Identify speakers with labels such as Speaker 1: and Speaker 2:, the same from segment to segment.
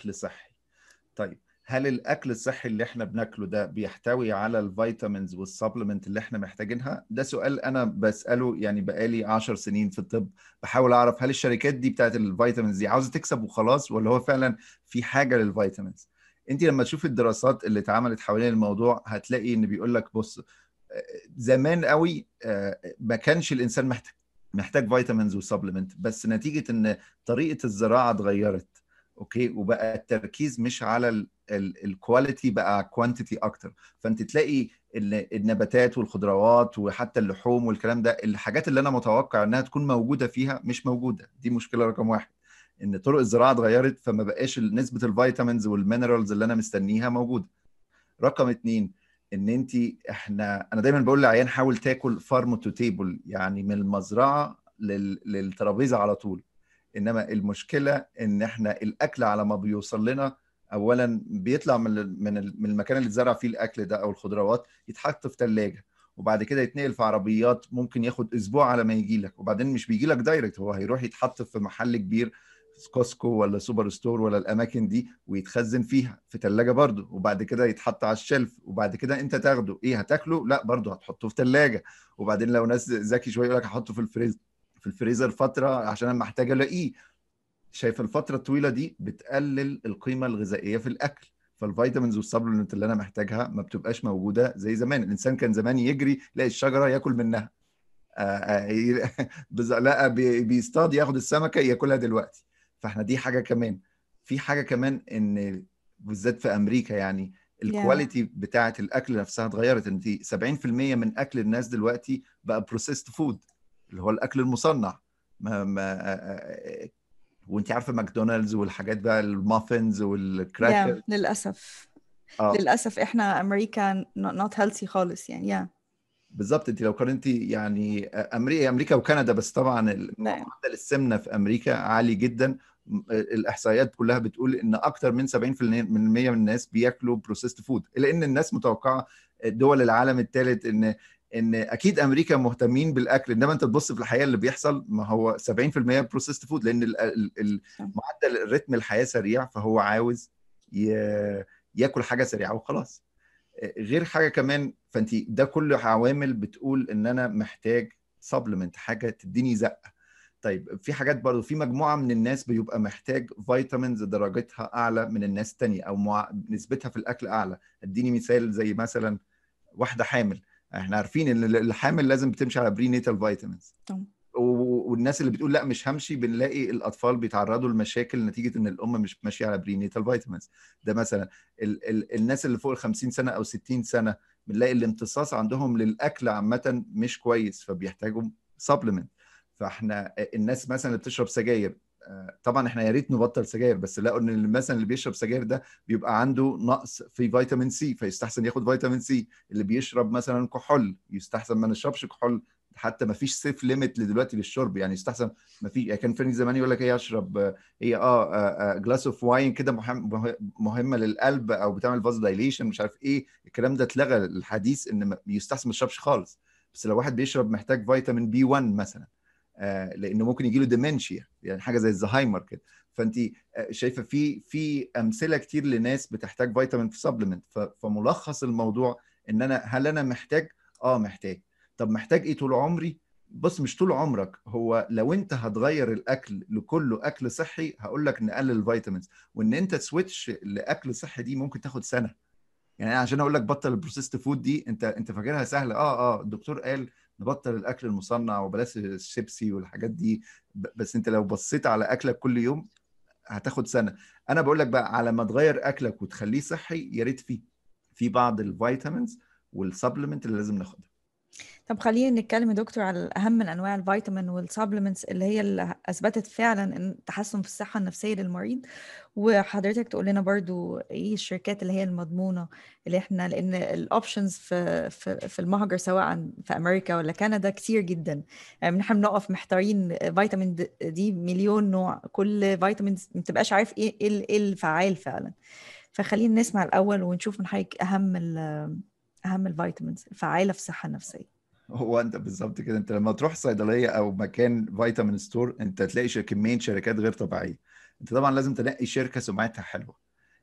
Speaker 1: اكل صحي طيب هل الاكل الصحي اللي احنا بناكله ده بيحتوي على الفيتامينز والسبلمنت اللي احنا محتاجينها ده سؤال انا بساله يعني بقالي 10 سنين في الطب بحاول اعرف هل الشركات دي بتاعت الفيتامينز دي عاوزه تكسب وخلاص ولا هو فعلا في حاجه للفيتامينز انت لما تشوفي الدراسات اللي اتعملت حوالين الموضوع هتلاقي ان بيقول لك بص آه، زمان قوي آه، ما كانش الانسان محتاج محتاج فيتامينز وسبلمنت بس نتيجه ان طريقه الزراعه اتغيرت اوكي وبقى التركيز مش على الكواليتي بقى كوانتيتي اكتر فانت تلاقي النباتات والخضروات وحتى اللحوم والكلام ده الحاجات اللي انا متوقع انها تكون موجوده فيها مش موجوده دي مشكله رقم واحد ان طرق الزراعه اتغيرت فما بقاش نسبه الفيتامينز والمينرالز اللي انا مستنيها موجوده رقم اتنين ان انت احنا انا دايما بقول للعيان حاول تاكل فارم تو تيبل يعني من المزرعه لل... للترابيزه على طول انما المشكله ان احنا الاكل على ما بيوصل لنا اولا بيطلع من من المكان اللي اتزرع فيه الاكل ده او الخضروات يتحط في ثلاجه وبعد كده يتنقل في عربيات ممكن ياخد اسبوع على ما يجي لك وبعدين مش بيجي لك دايركت هو هيروح يتحط في محل كبير كوسكو ولا سوبر ستور ولا الاماكن دي ويتخزن فيها في ثلاجه برضه وبعد كده يتحط على الشلف وبعد كده انت تاخده ايه هتاكله لا برضه هتحطه في ثلاجه وبعدين لو ناس ذكي شويه يقول لك هحطه في الفريز في الفريزر فتره عشان انا محتاج الاقيه شايف الفتره الطويله دي بتقلل القيمه الغذائيه في الاكل فالفيتامينز والسبلمنت اللي انا محتاجها ما بتبقاش موجوده زي زمان الانسان كان زمان يجري يلاقي الشجره ياكل منها آه، آه، لا بيصطاد ياخد السمكه ياكلها دلوقتي فاحنا دي حاجه كمان في حاجه كمان ان بالذات في امريكا يعني الكواليتي yeah. بتاعه الاكل نفسها اتغيرت انت 70% من اكل الناس دلوقتي بقى بروسيست فود اللي هو الاكل المصنع ما ما وانت عارفه ماكدونالدز والحاجات بقى المافنز والكراكر yeah,
Speaker 2: للاسف آه. للاسف احنا امريكا نوت هيلثي
Speaker 1: خالص يعني يا yeah. بالظبط انت لو قارنتي يعني امريكا امريكا وكندا بس طبعا نعم. معدل السمنه في امريكا عالي جدا الاحصائيات كلها بتقول ان اكتر من 70% من الناس بياكلوا بروسيست فود لان الناس متوقعه دول العالم الثالث ان ان اكيد امريكا مهتمين بالاكل انما انت تبص في الحقيقه اللي بيحصل ما هو 70% بروسيست فود لان معدل رتم الحياه سريع فهو عاوز ياكل حاجه سريعه وخلاص غير حاجه كمان فانت ده كله عوامل بتقول ان انا محتاج سبلمنت حاجه تديني زقه طيب في حاجات برضه في مجموعه من الناس بيبقى محتاج فيتامينز درجتها اعلى من الناس الثانيه او مع... نسبتها في الاكل اعلى اديني مثال زي مثلا واحده حامل احنا عارفين ان الحامل لازم بتمشي على بري نيتال فيتامينز والناس اللي بتقول لا مش همشي بنلاقي الاطفال بيتعرضوا لمشاكل نتيجه ان الام مش ماشيه على بري نيتال فيتامينز ده مثلا ال- ال- الناس اللي فوق ال 50 سنه او 60 سنه بنلاقي الامتصاص عندهم للاكل عامه مش كويس فبيحتاجوا سبلمنت فاحنا الناس مثلا اللي بتشرب سجاير طبعا احنا يا ريت نبطل سجاير بس لقوا ان مثلا اللي بيشرب سجاير ده بيبقى عنده نقص في فيتامين سي فيستحسن ياخد فيتامين سي اللي بيشرب مثلا كحول يستحسن ما نشربش كحول حتى ما فيش سيف ليميت لدلوقتي للشرب يعني يستحسن ما في يعني كان فيني زمان يقول لك ايه اشرب ايه اه جلاس اوف واين كده مهمه للقلب او بتعمل فاز دايليشن مش عارف ايه الكلام ده اتلغى الحديث ان يستحسن ما تشربش خالص بس لو واحد بيشرب محتاج فيتامين بي 1 مثلا آه، لانه ممكن يجي له ديمنشيا يعني حاجه زي الزهايمر كده فانت آه، شايفه في في امثله كتير لناس بتحتاج فيتامين في سبلمنت فملخص الموضوع ان انا هل انا محتاج اه محتاج طب محتاج ايه طول عمري بص مش طول عمرك هو لو انت هتغير الاكل لكله اكل صحي هقول لك نقلل الفيتامينز وان انت تسويتش لاكل صحي دي ممكن تاخد سنه يعني عشان اقول لك بطل البروسيست فود دي انت انت فاكرها سهله اه اه الدكتور قال نبطل الاكل المصنع وبلاش الشيبسي والحاجات دي بس انت لو بصيت على اكلك كل يوم هتاخد سنه انا بقول لك بقى على ما تغير اكلك وتخليه صحي يا ريت فيه في بعض الفيتامينز والسبلمنت اللي لازم ناخدها
Speaker 2: طب خلينا نتكلم يا دكتور على أهم من أنواع الفيتامين والسبلمنتس اللي هي اللي أثبتت فعلا إن تحسن في الصحة النفسية للمريض وحضرتك تقول لنا برضو إيه الشركات اللي هي المضمونة اللي إحنا لأن الأوبشنز في, في, في المهجر سواء في أمريكا ولا كندا كتير جدا يعني إحنا بنقف محتارين فيتامين دي مليون نوع كل فيتامين ما تبقاش عارف إيه إيه, إيه الفعال فعلا فخلينا نسمع الأول ونشوف من حضرتك أهم اهم الفيتامينز الفعاله في الصحه النفسيه
Speaker 1: هو انت بالظبط كده انت لما تروح صيدليه او مكان فيتامين ستور انت تلاقي كميه شركات غير طبيعيه انت طبعا لازم تنقي شركه سمعتها حلوه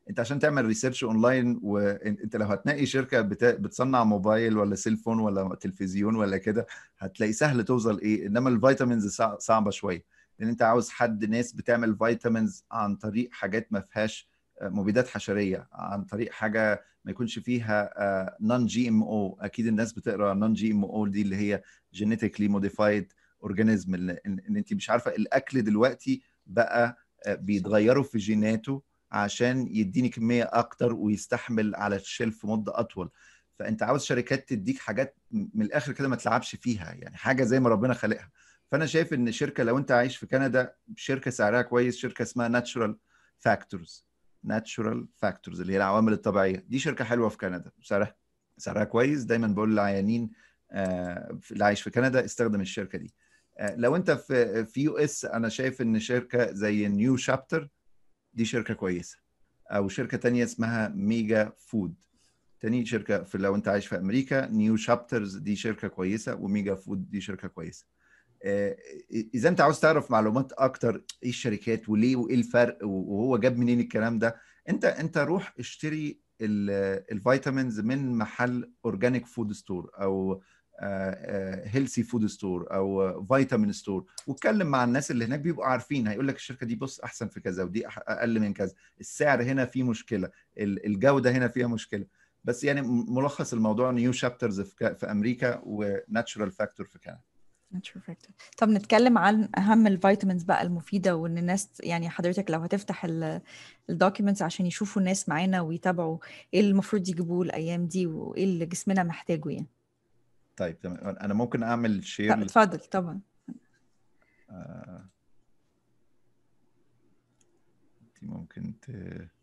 Speaker 1: انت عشان تعمل ريسيرش اونلاين وانت لو هتنقي شركه بتا... بتصنع موبايل ولا سيلفون ولا تلفزيون ولا كده هتلاقي سهل توصل ايه انما الفيتامينز صعبه شويه لان انت عاوز حد ناس بتعمل فيتامينز عن طريق حاجات ما فيهاش مبيدات حشريه عن طريق حاجه ما يكونش فيها نون جي ام او اكيد الناس بتقرا نون جي ام او دي اللي هي جينيتيكلي موديفايد اورجانيزم ان انت مش عارفه الاكل دلوقتي بقى آه، بيتغيروا في جيناته عشان يديني كميه اكتر ويستحمل على الشلف مده اطول فانت عاوز شركات تديك حاجات من الاخر كده ما تلعبش فيها يعني حاجه زي ما ربنا خلقها فانا شايف ان شركه لو انت عايش في كندا شركه سعرها كويس شركه اسمها ناتشورال فاكتورز ناتشورال فاكتورز اللي هي العوامل الطبيعيه دي شركه حلوه في كندا سعرها سعرها كويس دايما بقول للعيانين آه، اللي عايش في كندا استخدم الشركه دي آه، لو انت في في يو اس انا شايف ان شركه زي نيو شابتر دي شركه كويسه او شركه تانية اسمها ميجا فود تاني شركه في لو انت عايش في امريكا نيو شابترز دي شركه كويسه وميجا فود دي شركه كويسه آه، اذا انت عاوز تعرف معلومات اكتر ايه الشركات وليه وايه الفرق وهو جاب منين الكلام ده انت انت روح اشتري الفيتامينز من محل اورجانيك فود ستور او هيلثي فود ستور او فيتامين ستور واتكلم مع الناس اللي هناك بيبقوا عارفين هيقول لك الشركه دي بص احسن في كذا ودي اقل من كذا السعر هنا فيه مشكله الجوده هنا فيها مشكله بس يعني ملخص الموضوع نيو شابترز في امريكا وناتشورال فاكتور في كندا
Speaker 2: طب نتكلم عن اهم الفيتامينز بقى المفيده وان الناس يعني حضرتك لو هتفتح الدوكيومنتس عشان يشوفوا الناس معانا ويتابعوا ايه المفروض يجيبوه الايام دي وايه اللي جسمنا محتاجه
Speaker 1: يعني طيب تمام انا ممكن اعمل شير اتفضل طبعا آه. ممكن ت...